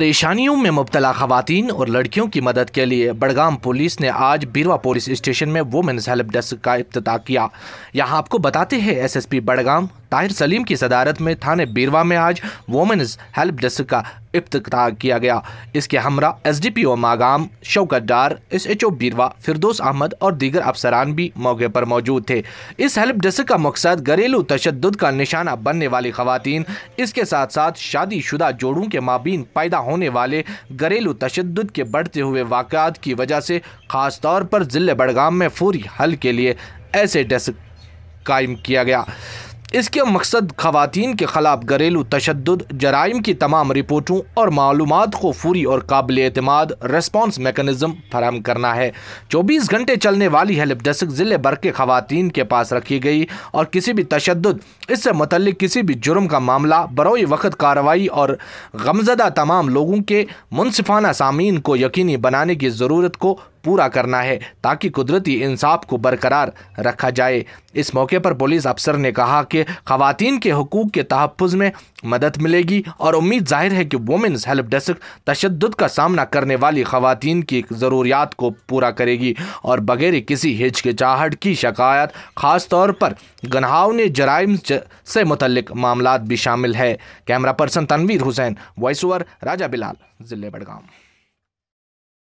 परेशानियों में मुबतला खातन और लड़कियों की मदद के लिए बड़गाम पुलिस ने आज बीरवा पुलिस स्टेशन में वुमेन्स हेल्प डेस्क का अफ्ताह किया यहाँ आपको बताते हैं S S P Budgam Tahir Saleem की सदारत में थाने बीरवा में आज वुमेन्स हेल्प डेस्क का अफ्ताह किया गया इसके हमरा S D P O Magam Shaukat Dar S H O Beerwah Firdous Ahmad और दीगर अफसरान भी मौके पर मौजूद थे इस हेल्प डेस्क का मकसद घरेलू तशद का निशाना बनने वाली खातन इसके साथ साथ शादी शुदा जोड़ों के माबीन पैदा होने वाले घरेलू तशद के बढ़ते हुए वाकत की वजह से ख़ास तौर पर ज़िले बड़गाम में फूरी हल के लिए ऐसे डेस्क कायम किया गया इसके मकसद खातन के खिलाफ घरेलू तशद जराइम की तमाम रिपोर्टों और मालूम को फूरी और काबिल अतमाद रेस्पॉन्स मेकनिज़म फराम करना है चौबीस घंटे चलने वाली हेल्प डेस्क ज़िले भर के खातन के पास रखी गई और किसी भी तशद इससे मतलब किसी भी जुर्म का मामला बरोई वक्त कार्रवाई और गमजदा तमाम लोगों के मुनफाना सामीन को यकीनी बनाने की ज़रूरत को पूरा करना है ताकि कुदरती इंसाफ को बरकरार रखा जाए इस मौके पर पुलिस अफसर ने कहा कि खातन के हकूक़ के तहफ़ में मदद मिलेगी और उम्मीद जाहिर है कि वुमेंस हेल्प डेस्क तशद का सामना करने वाली खातन की ज़रूरियात को पूरा करेगी और बगैर किसी हिचकिचाहट की शिकायत ख़ास तौर पर गनहावने जराइम से मुतल मामला भी शामिल है camera person Tanveer Hussain voice over Raja Bilal ज़िले बड़गाम